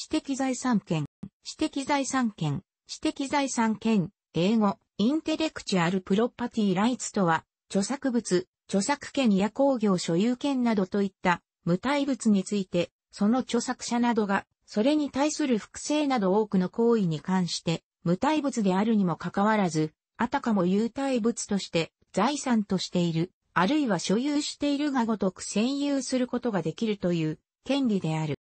私的財産権、私的財産権、私的財産権、英語、インテレクチュアルプロパティライツとは、著作物、著作権や工業所有権などといった無体物について、その著作者などが、それに対する複製など多くの行為に関して、無体物であるにもかかわらず、あたかも有体物として財産としている、あるいは所有しているがごとく占有することができるという権利である。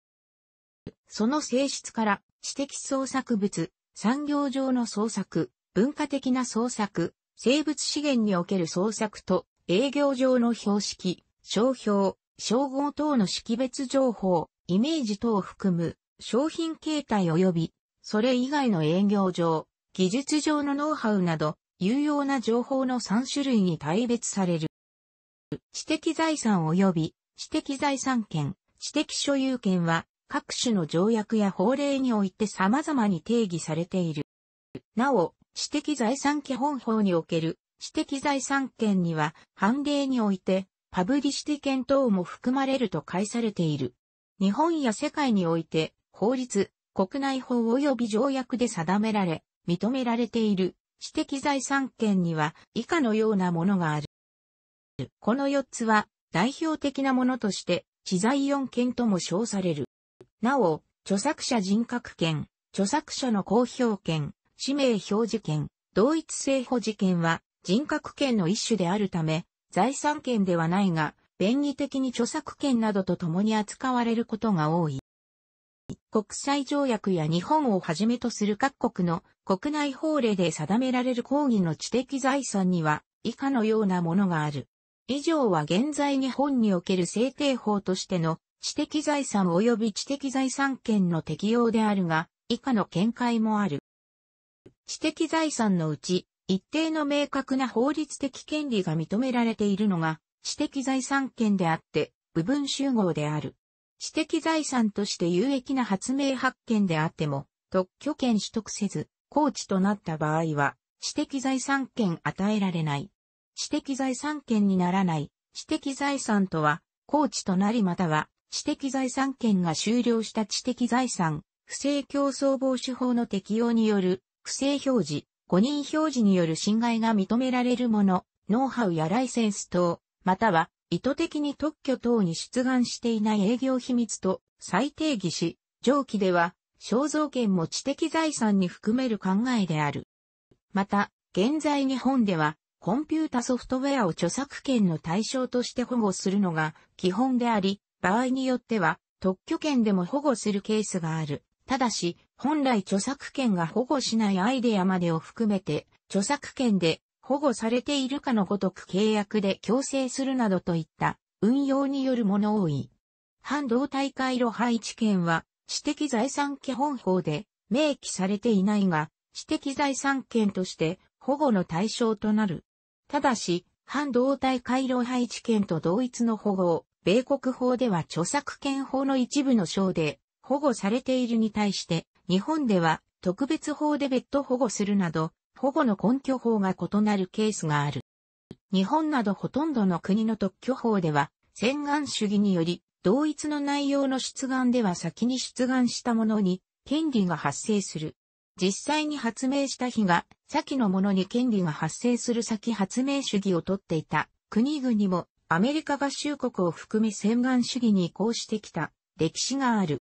その性質から、知的創作物、産業上の創作、文化的な創作、生物資源における創作と、営業上の標識、商標、称号等の識別情報、イメージ等を含む、商品形態及び、それ以外の営業上、技術上のノウハウなど、有用な情報の3種類に大別される。知的財産及び知的財産権、知的所有権は各種の条約や法令において様々に定義されている。なお、知的財産基本法における知的財産権には、判例において、パブリシティ権等も含まれると解されている。日本や世界において、法律、国内法及び条約で定められ、認められている知的財産権には以下のようなものがある。この4つは代表的なものとして、知財4権とも称される。なお、著作者人格権、著作者の公表権、氏名表示権、同一性保持権は人格権の一種であるため、財産権ではないが、便宜的に著作権などと共に扱われることが多い。国際条約や日本をはじめとする各国の国内法令で定められる抗議の知的財産には以下のようなものがある。以上は現在日本における制定法としての知的財産及び知的財産権の適用であるが、以下の見解もある。知的財産のうち、一定の明確な法律的権利が認められているのが、知的財産権であって、部分集合である。知的財産として有益な発明発見であっても、特許権取得せず、高知となった場合は、知的財産権与えられない。知的財産権にならない、知的財産とは、高知となりまたは、知的財産権が終了した知的財産、不正競争防止法の適用による、不正表示、誤認表示による侵害が認められるもの、ノウハウやライセンス等、または意図的に特許等に出願していない営業秘密と再定義し、上記では肖像権も知的財産に含める考えである。また、現在日本ではコンピュータソフトウェアを著作権の対象として保護するのが基本であり、場合によっては特許権でも保護するケースがある。ただし、本来著作権が保護しないアイデアまでを含めて、著作権で保護されているかのごとく契約で強制するなどといった運用によるもの多い。半導体回路配置権は私的財産基本法で明記されていないが、私的財産権として保護の対象となる。ただし、半導体回路配置権と同一の保護を米国法では著作権法の一部の章で保護されているに対して、日本では特別法で別途保護するなど、保護の根拠法が異なるケースがある。日本などほとんどの国の特許法では、洗顔主義により、同一の内容の出願では先に出願したものに、権利が発生する。実際に発明した日が、先のものに権利が発生する先発明主義をとっていた国々もアメリカ合衆国を含め洗顔主義に移行してきた歴史がある。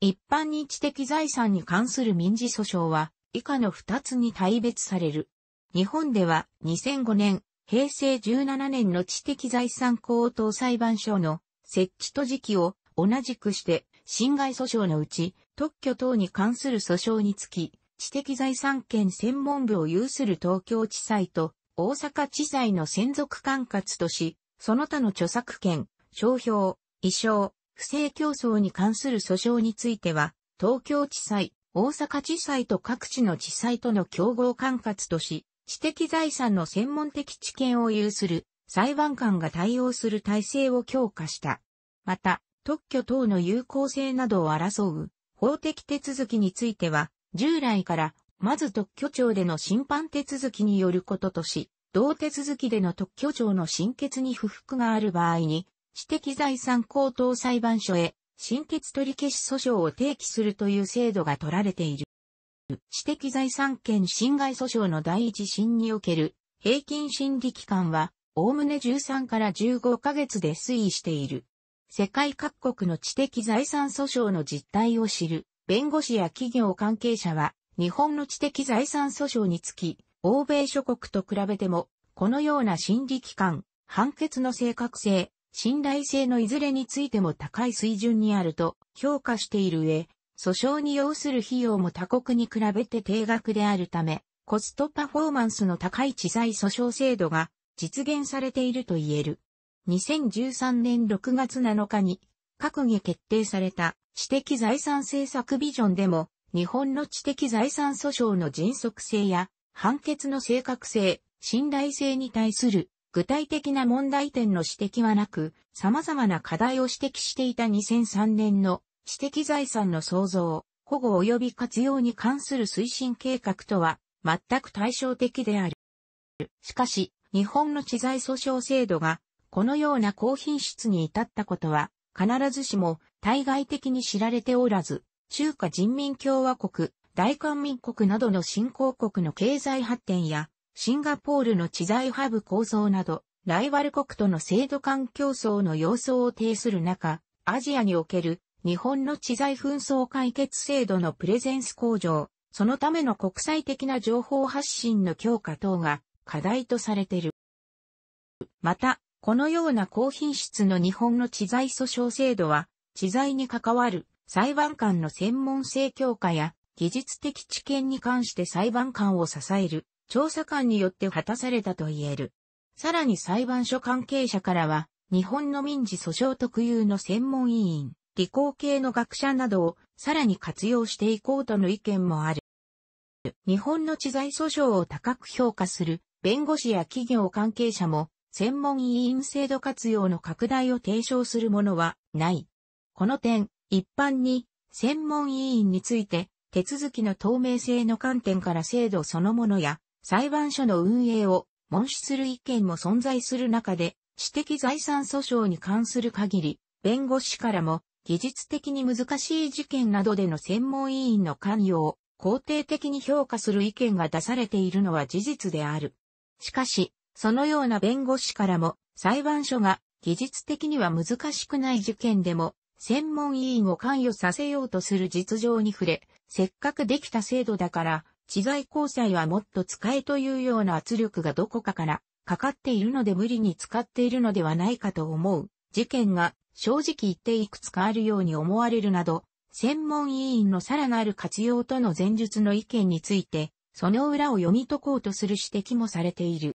一般に知的財産に関する民事訴訟は以下の2つに大別される。日本では2005年、平成17年の知的財産高等裁判所の設置と時期を同じくして侵害訴訟のうち特許等に関する訴訟につき知的財産権専門部を有する東京地裁と大阪地裁の専属管轄とし、その他の著作権、商標、遺書、不正競争に関する訴訟については、東京地裁、大阪地裁と各地の地裁との競合管轄とし、知的財産の専門的知見を有する裁判官が対応する体制を強化した。また、特許等の有効性などを争う法的手続きについては、従来からまず特許庁での審判手続きによることとし、同手続きでの特許庁の審決に不服がある場合に、知的財産高等裁判所へ、審決取り消し訴訟を提起するという制度が取られている。知的財産権侵害訴訟の第一審における平均審理期間は、おおむね13から15ヶ月で推移している。世界各国の知的財産訴訟の実態を知る弁護士や企業関係者は日本の知的財産訴訟につき、欧米諸国と比べても、このような審理機関、判決の正確性、信頼性のいずれについても高い水準にあると評価している上、訴訟に要する費用も他国に比べて低額であるため、コストパフォーマンスの高い知財訴訟制度が実現されていると言える。2013年6月7日に閣議決定された知的財産政策ビジョンでも日本の知的財産訴訟の迅速性や判決の正確性、信頼性に対する具体的な問題点の指摘はなく、様々な課題を指摘していた2003年の知的財産の創造、保護及び活用に関する推進計画とは全く対照的である。しかし、日本の知財訴訟制度がこのような高品質に至ったことは必ずしも対外的に知られておらず、中華人民共和国、大韓民国などの新興国の経済発展や、シンガポールの知財ハブ構想など、ライバル国との制度間競争の様相を呈する中、アジアにおける日本の知財紛争解決制度のプレゼンス向上、そのための国際的な情報発信の強化等が課題とされている。また、このような高品質の日本の知財訴訟制度は、知財に関わる裁判官の専門性強化や技術的知見に関して裁判官を支える調査官によって果たされたと言える。さらに裁判所関係者からは、日本の民事訴訟特有の専門委員、理工系の学者などをさらに活用していこうとの意見もある。日本の知財訴訟を高く評価する弁護士や企業関係者も専門委員制度活用の拡大を提唱するものはない。この点、一般に、専門委員について、手続きの透明性の観点から制度そのものや、裁判所の運営を、問出する意見も存在する中で、私的財産訴訟に関する限り、弁護士からも、技術的に難しい事件などでの専門委員の関与を肯定的に評価する意見が出されているのは事実である。しかし、そのような弁護士からも裁判所が技術的には難しくない事件でも専門委員を関与させようとする実情に触れ、せっかくできた制度だから、知財交際はもっと使えというような圧力がどこかからかかっているので無理に使っているのではないかと思う事件が正直言っていくつかあるように思われるなど、専門委員のさらなる活用との前述の意見について、その裏を読み解こうとする指摘もされている。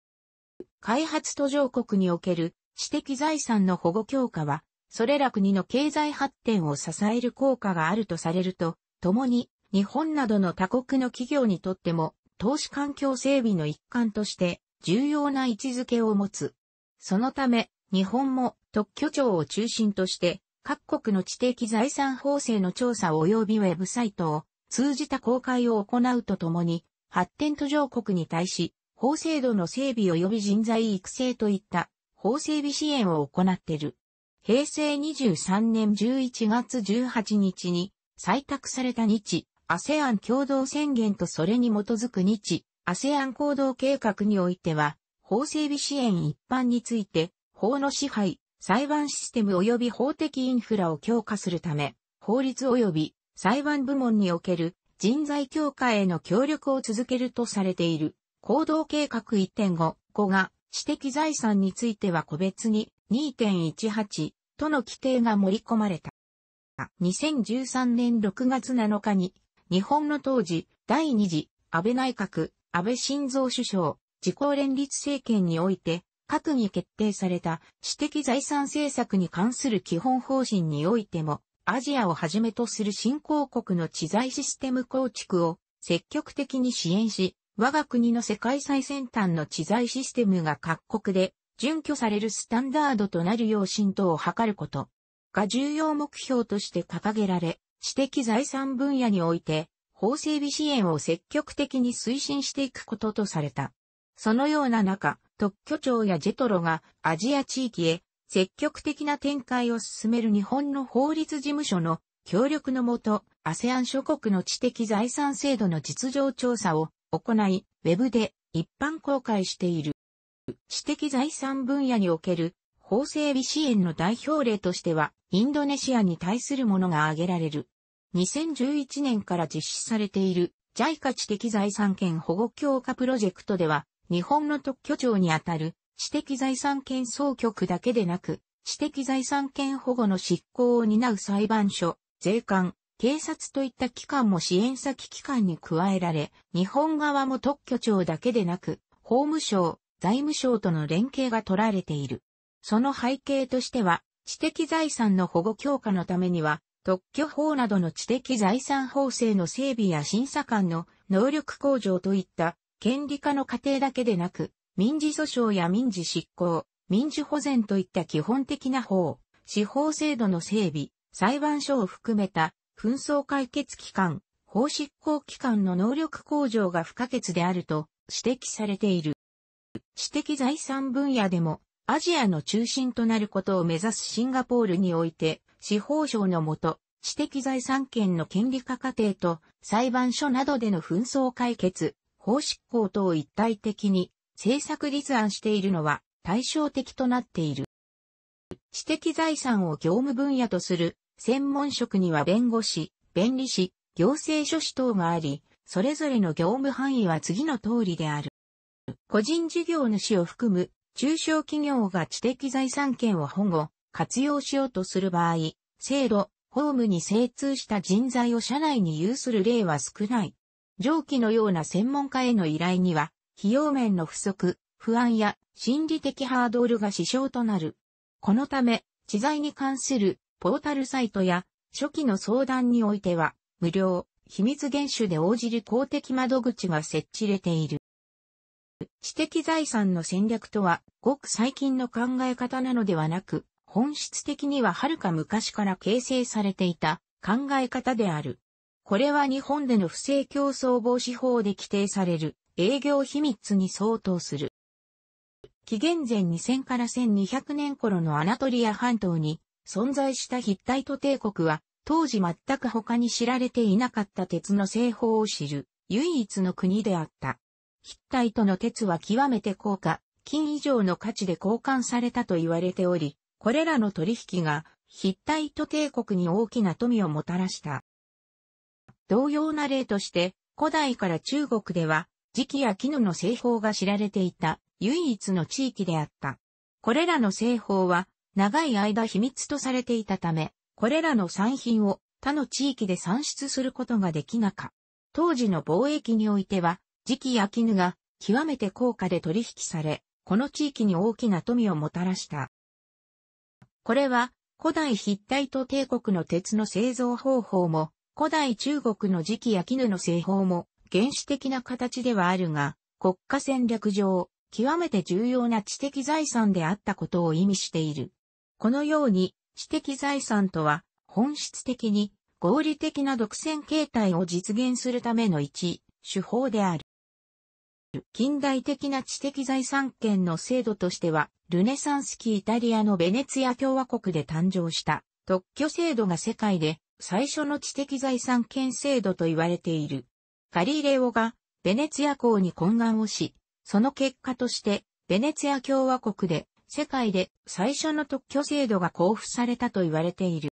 開発途上国における知的財産の保護強化は、それら国の経済発展を支える効果があるとされると、共に日本などの他国の企業にとっても投資環境整備の一環として重要な位置づけを持つ。そのため、日本も特許庁を中心として各国の知的財産法制の調査及びウェブサイトを通じた公開を行うとともに、発展途上国に対し、法制度の整備及び人材育成といった法整備支援を行っている。平成23年11月18日に採択された日アセアン共同宣言とそれに基づく日アセアン行動計画においては法整備支援一般について法の支配、裁判システム及び法的インフラを強化するため法律及び裁判部門における人材強化への協力を続けるとされている行動計画1.5 5が知的財産については個別に2.18との規定が盛り込まれた。2013年6月7日に、日本の当時、第二次、安倍内閣、安倍晋三首相、自公連立政権において、閣議決定された私的財産政策に関する基本方針においても、アジアをはじめとする新興国の知財システム構築を積極的に支援し、我が国の世界最先端の知財システムが各国で準拠されるスタンダードとなるよう浸透を図ること、が重要目標として掲げられ、知的財産分野において、法整備支援を積極的に推進していくこととされた。そのような中、特許庁やジェトロがアジア地域へ積極的な展開を進める日本の法律事務所の協力のもと、ASEAN 諸国の知的財産制度の実情調査を行い、ウェブで一般公開している。知的財産分野における法整備支援の代表例としては、インドネシアに対するものが挙げられる。2011年から実施されている JICA 知的財産権保護強化プロジェクトでは、日本の特許庁にあたる知的財産権総局だけでなく、知的財産権保護の執行を担う裁判所、税関、警察といった機関も支援先機関に加えられ、日本側も特許庁だけでなく、法務省、財務省との連携が取られている。その背景としては、知的財産の保護強化のためには、特許法などの知的財産法制の整備や審査官の能力向上といった権利化の過程だけでなく、民事訴訟や民事執行、民事保全といった基本的な法、司法制度の整備、裁判所を含めた紛争解決機関、法執行機関の能力向上が不可欠であると指摘されている。知的財産分野でもアジアの中心となることを目指すシンガポールにおいて、司法省のもと、知的財産権の権利化過程と裁判所などでの紛争解決、法執行等を一体的に政策立案しているのは対照的となっている。知的財産を業務分野とする専門職には弁護士、弁理士、行政書士等があり、それぞれの業務範囲は次の通りである。個人事業主を含む中小企業が知的財産権を保護、活用しようとする場合、制度、ホームに精通した人材を社内に有する例は少ない。上記のような専門家への依頼には、費用面の不足、不安や心理的ハードルが支障となる。このため、知財に関するポータルサイトや初期の相談においては、無料、秘密厳守で応じる公的窓口が設置れている。知的財産の戦略とは、ごく最近の考え方なのではなく、本質的には遥か昔から形成されていた考え方である。これは日本での不正競争防止法で規定される営業秘密に相当する。紀元前2000から1200年頃のアナトリア半島に存在したヒッタイト帝国は当時全く他に知られていなかった鉄の製法を知る唯一の国であった。筆体との鉄は極めて高価、金以上の価値で交換されたと言われており、これらの取引が筆体と帝国に大きな富をもたらした。同様な例として、古代から中国では、磁器や絹の製法が知られていた唯一の地域であった。これらの製法は長い間秘密とされていたため、これらの産品を他の地域で産出することができなか。当時の貿易においては、次期焼絹が極めて高価で取引され、この地域に大きな富をもたらした。これは古代ヒッタイト帝国の鉄の製造方法も、古代中国の次期焼絹の製法も原始的な形ではあるが、国家戦略上、極めて重要な知的財産であったことを意味している。このように、知的財産とは、本質的に合理的な独占形態を実現するための一手法である。近代的な知的財産権の制度としては、ルネサンス期イタリアのベネツィア共和国で誕生した特許制度が世界で最初の知的財産権制度と言われている。ガリレオがベネツィア港に懇願をし、その結果としてベネツィア共和国で世界で最初の特許制度が交付されたと言われている。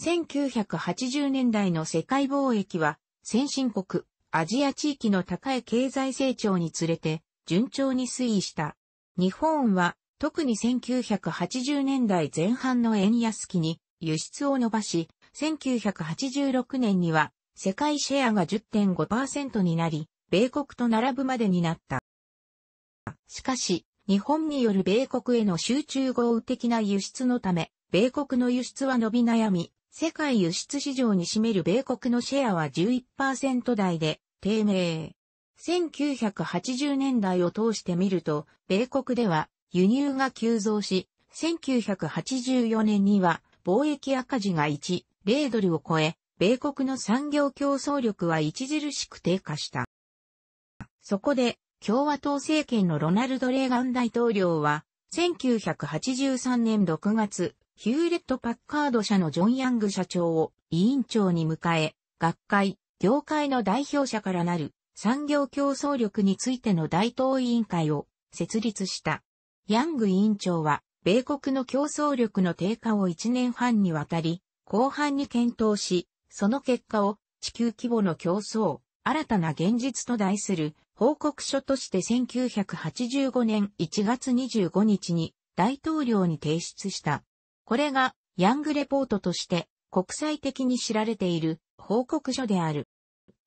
1980年代の世界貿易は先進国、アジア地域の高い経済成長につれて、順調に推移した。日本は、特に1980年代前半の円安期に輸出を伸ばし、1986年には世界シェアが10.5%になり、米国と並ぶまでになった。しかし、日本による米国への集中豪雨的な輸出のため、米国の輸出は伸び悩み、世界輸出市場に占める米国のシェアは11%台で、低迷。1980年代を通して見ると、米国では輸入が急増し、1984年には貿易赤字が1、0ドルを超え、米国の産業競争力は著しく低下した。そこで、共和党政権のロナルド・レーガン大統領は、1983年6月、ヒューレット・パッカード社のジョン・ヤング社長を委員長に迎え、学会、業界の代表者からなる産業競争力についての大統委員会を設立した。ヤング委員長は、米国の競争力の低下を1年半にわたり、後半に検討し、その結果を地球規模の競争、新たな現実と題する報告書として1985年1月25日に大統領に提出した。これがヤングレポートとして国際的に知られている報告書である。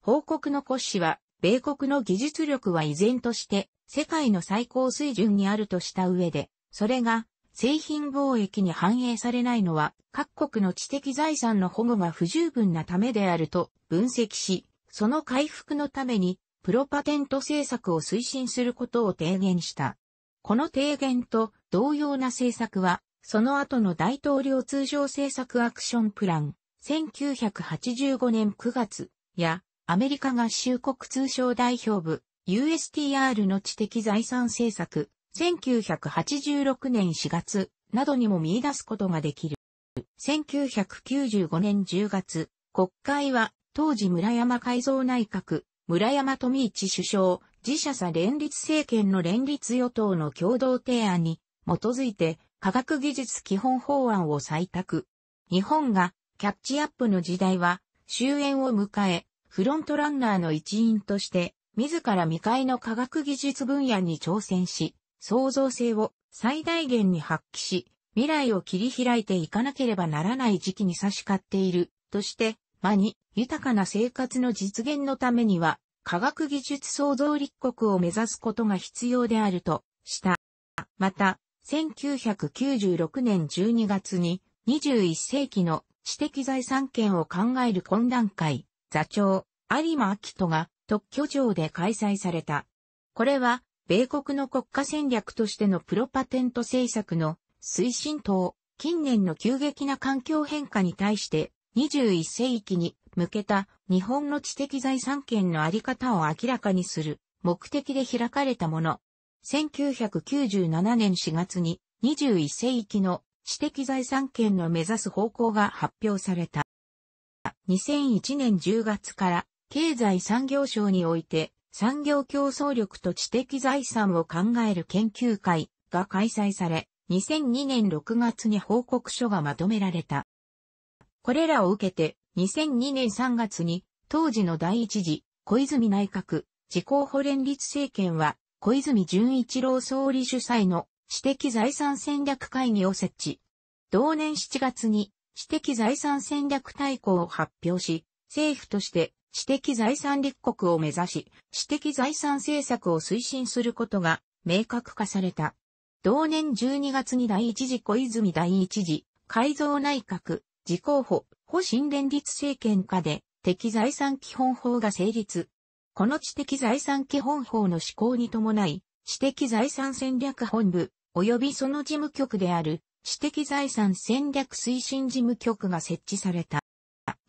報告の骨子は、米国の技術力は依然として世界の最高水準にあるとした上で、それが製品貿易に反映されないのは各国の知的財産の保護が不十分なためであると分析し、その回復のためにプロパテント政策を推進することを提言した。この提言と同様な政策は、その後の大統領通常政策アクションプラン、1985年9月、や、アメリカ合衆国通商代表部、USTR の知的財産政策、1986年4月、などにも見出すことができる。1995年10月、国会は、当時村山改造内閣、村山富一首相、自社さ連立政権の連立与党の共同提案に基づいて科学技術基本法案を採択。日本がキャッチアップの時代は終焉を迎え、フロントランナーの一員として、自ら未開の科学技術分野に挑戦し、創造性を最大限に発揮し、未来を切り開いていかなければならない時期に差し掛っている、として、間に豊かな生活の実現のためには、科学技術創造立国を目指すことが必要であるとした。また、1996年12月に21世紀の知的財産権を考える懇談会、座長、有馬明人が特許庁で開催された。これは、米国の国家戦略としてのプロパテント政策の推進等、近年の急激な環境変化に対して21世紀に向けた日本の知的財産権のあり方を明らかにする目的で開かれたもの。1997年4月に21世紀の知的財産権の目指す方向が発表された。2001年10月から経済産業省において産業競争力と知的財産を考える研究会が開催され、2002年6月に報告書がまとめられた。これらを受けて、2002年3月に当時の第一次小泉内閣自公保連立政権は小泉純一郎総理主催の私的財産戦略会議を設置。同年7月に私的財産戦略大綱を発表し、政府として私的財産立国を目指し、私的財産政策を推進することが明確化された。同年12月に第一次小泉第一次改造内閣、自公補、保新連立政権下で、敵財産基本法が成立。この知的財産基本法の施行に伴い、私的財産戦略本部、及びその事務局である知的財産戦略推進事務局が設置された。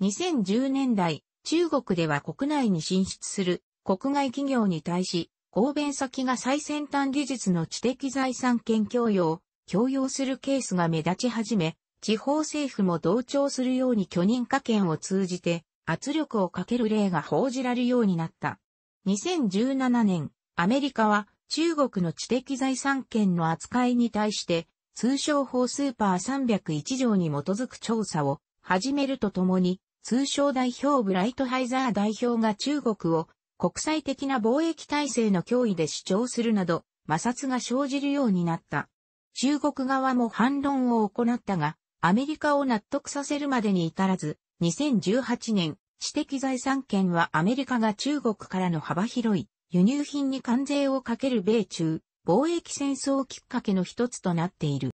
2010年代、中国では国内に進出する国外企業に対し、合弁先が最先端技術の知的財産権供与強要するケースが目立ち始め、地方政府も同調するように許認可権を通じて圧力をかける例が報じられるようになった。2017年、アメリカは中国の知的財産権の扱いに対して、通商法スーパー301条に基づく調査を始めるとともに、通商代表ブライトハイザー代表が中国を国際的な貿易体制の脅威で主張するなど、摩擦が生じるようになった。中国側も反論を行ったが、アメリカを納得させるまでに至らず、2018年、知的財産権はアメリカが中国からの幅広い輸入品に関税をかける米中貿易戦争きっかけの一つとなっている。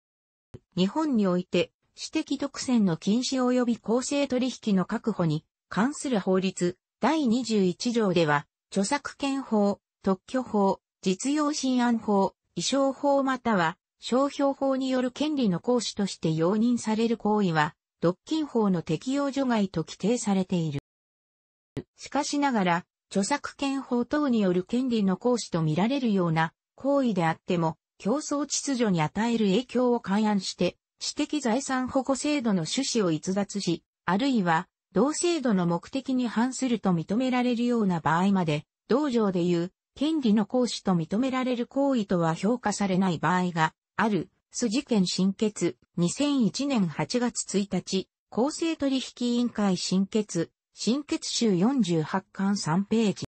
日本において、私的独占の禁止及び公正取引の確保に関する法律第21条では、著作権法、特許法、実用新案法、衣装法または商標法による権利の行使として容認される行為は、独禁法の適用除外と規定されている。しかしながら、著作権法等による権利の行使と見られるような行為であっても、競争秩序に与える影響を勘案して、私的財産保護制度の趣旨を逸脱し、あるいは、同制度の目的に反すると認められるような場合まで、同条でいう、権利の行使と認められる行為とは評価されない場合がある、筋権新決、2001年8月1日、公正取引委員会新決、新血集48巻3ページ。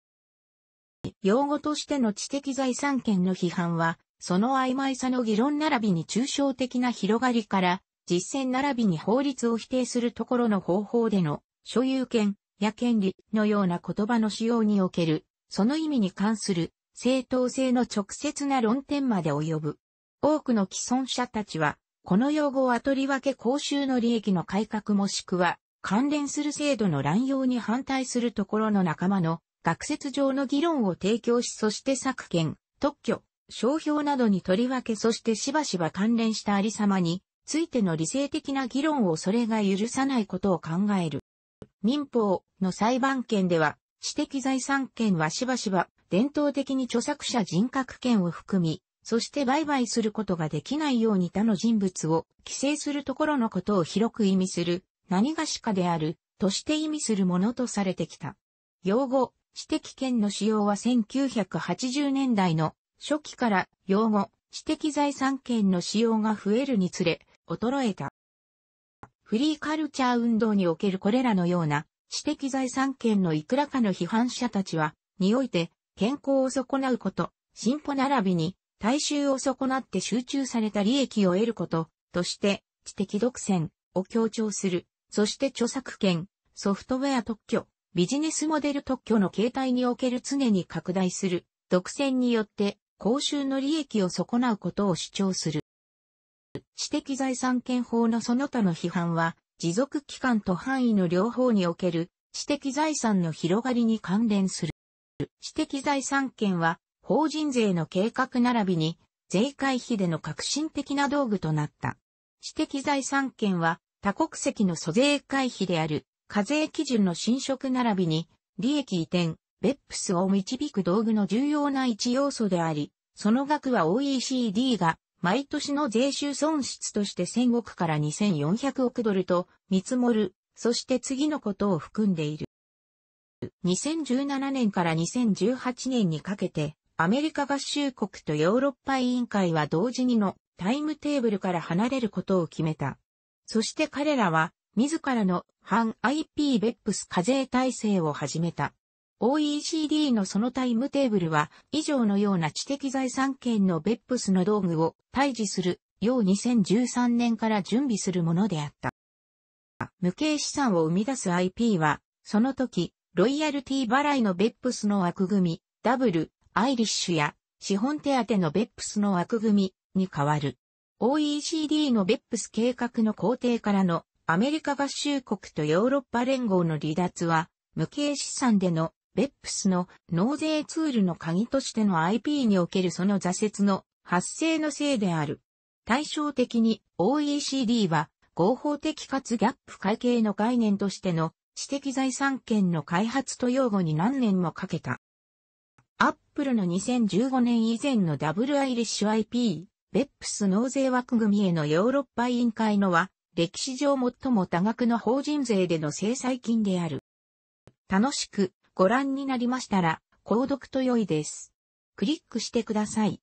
用語としての知的財産権の批判は、その曖昧さの議論並びに抽象的な広がりから、実践並びに法律を否定するところの方法での所有権や権利のような言葉の使用における、その意味に関する正当性の直接な論点まで及ぶ。多くの既存者たちは、この用語はとりわけ公衆の利益の改革もしくは、関連する制度の乱用に反対するところの仲間の学説上の議論を提供し、そして削減、特許、商標などにとりわけそしてしばしば関連したありさまについての理性的な議論をそれが許さないことを考える。民法の裁判権では、知的財産権はしばしば伝統的に著作者人格権を含み、そして売買することができないように他の人物を規制するところのことを広く意味する何がしかであるとして意味するものとされてきた。用語、知的権の使用は1980年代の初期から用語、知的財産権の使用が増えるにつれ、衰えた。フリーカルチャー運動におけるこれらのような知的財産権のいくらかの批判者たちは、において健康を損なうこと、進歩並びに大衆を損なって集中された利益を得ることとして知的独占を強調するそして著作権、ソフトウェア特許、ビジネスモデル特許の形態における常に拡大する独占によって公衆の利益を損なうことを主張する。知的財産権法のその他の批判は持続期間と範囲の両方における知的財産の広がりに関連する。知的財産権は法人税の計画並びに税会費での革新的な道具となった。知的財産権は多国籍の租税回避である、課税基準の侵食並びに、利益移転、ベップスを導く道具の重要な一要素であり、その額は OECD が毎年の税収損失として1000億から2400億ドルと見積もる、そして次のことを含んでいる。2017年から2018年にかけて、アメリカ合衆国とヨーロッパ委員会は同時にのタイムテーブルから離れることを決めた。そして彼らは、自らの反 IP ベップス課税体制を始めた。OECD のそのタイムテーブルは、以上のような知的財産権のベップスの道具を退治するよう2013年から準備するものであった。無形資産を生み出す IP は、その時、ロイヤルティ払いのベップスの枠組み、ダブル、アイリッシュや資本手当のベップスの枠組みに変わる。OECD の BEPS 計画の工程からのアメリカ合衆国とヨーロッパ連合の離脱は、無形資産での BEPS の納税ツールの鍵としての IP におけるその挫折の発生のせいである。対照的に OECD は合法的かつギャップ会計の概念としての知的財産権の開発と擁護に何年もかけた。アップルの2015年以前のダブルアイリッシュ IP ベップス納税枠組みへのヨーロッパ委員会のは、歴史上最も多額の法人税での制裁金である。楽しくご覧になりましたら、購読と良いです。クリックしてください。